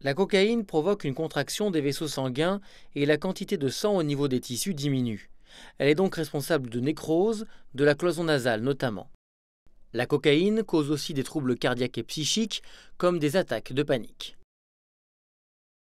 La cocaïne provoque une contraction des vaisseaux sanguins et la quantité de sang au niveau des tissus diminue. Elle est donc responsable de nécrose, de la cloison nasale notamment. La cocaïne cause aussi des troubles cardiaques et psychiques, comme des attaques de panique.